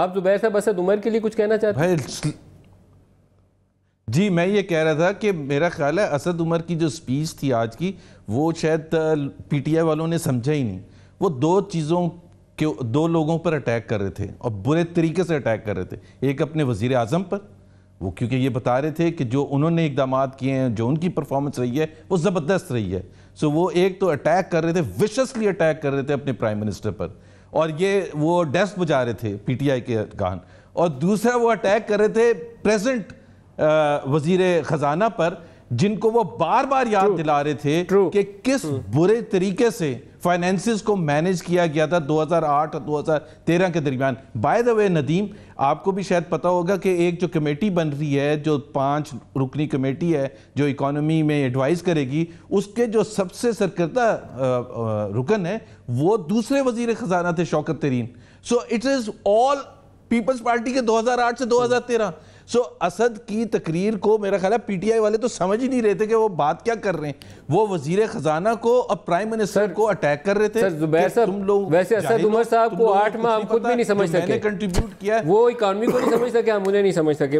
آپ زبیر صاحب اسد عمر کے لیے کچھ کہنا چاہتے ہیں جی میں یہ کہہ رہا تھا کہ میرا خیال ہے اسد عمر کی جو سپیچ تھی آج کی وہ شاید پی ٹی آئی والوں نے سمجھا ہی نہیں وہ دو چیزوں کے دو لوگوں پر اٹیک کر رہے تھے اور برے طریقے سے اٹیک کر رہے تھے ایک اپنے وزیر اعظم پر وہ کیونکہ یہ بتا رہے تھے کہ جو انہوں نے اقدامات کیے ہیں جو ان کی پرفارمنس رہی ہے وہ زبردست رہی ہے سو وہ ایک تو اٹیک کر رہے تھے وشسلی اٹیک کر رہے تھے اپنے پرائم منسٹر پر اور یہ وہ ڈیسک بجا رہے تھے پی ٹی آئی کے کان اور دوسرا وہ اٹیک کر رہے تھے پریزنٹ وزیر خزانہ پر جن کو وہ بار بار یاد دلا رہے تھے کہ کس برے طریقے سے کو مینج کیا گیا تھا دو ہزار آٹھ دو ہزار تیرہ کے درمیان بائی دا وے ندیم آپ کو بھی شاید پتا ہوگا کہ ایک جو کمیٹی بن رہی ہے جو پانچ رکنی کمیٹی ہے جو اکانومی میں ایڈوائز کرے گی اس کے جو سب سے سرکردہ رکن ہے وہ دوسرے وزیر خزانہ تھے Shaukat Tarin so it is all Peoples Party کے دو ہزار آٹھ سے دو ہزار تیرہ سو اسد کی تقریر کو میرا خیال ہے پی ٹی آئی والے تو سمجھ ہی نہیں رہے تھے کہ وہ بات کیا کر رہے ہیں وہ وزیر خزانہ کو اب پرائم منسٹر کو اٹیک کر رہے تھے صاحب ویسے اسد عمر کو آٹھ ماہ ہم خود بھی نہیں کنٹریبیوٹ کیا وہ اکانومی کو نہیں سمجھ سکے ہم انہیں نہیں سمجھ سکے